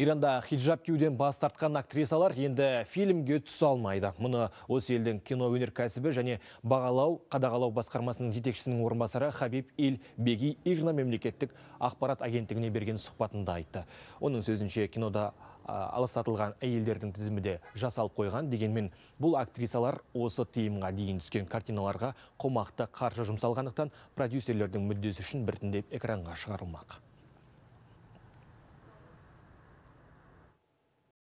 Иранда хиджаб киюден бас тартқан актрисалар енді фильмге түсе алмайды. Мұны осы елдің кино өнеркәсібі және бағалау қадағалау басқармасының жетекшісінің орынбасары Хабиб Ил Беги Ирна мемлекеттік ақпарат агенттігіне берген сұхбатында айтты. Оның сөзінше кинода алыстатылған әйелдердің тізімі де жасалып қойған дегенмен бұл актрисалар осы тыйымға дейін түскен картиналарға қомақты қаржы жұмсалғандықтан продюсерлердің мүддесі үшін біртіндеп экранға шығарылмақ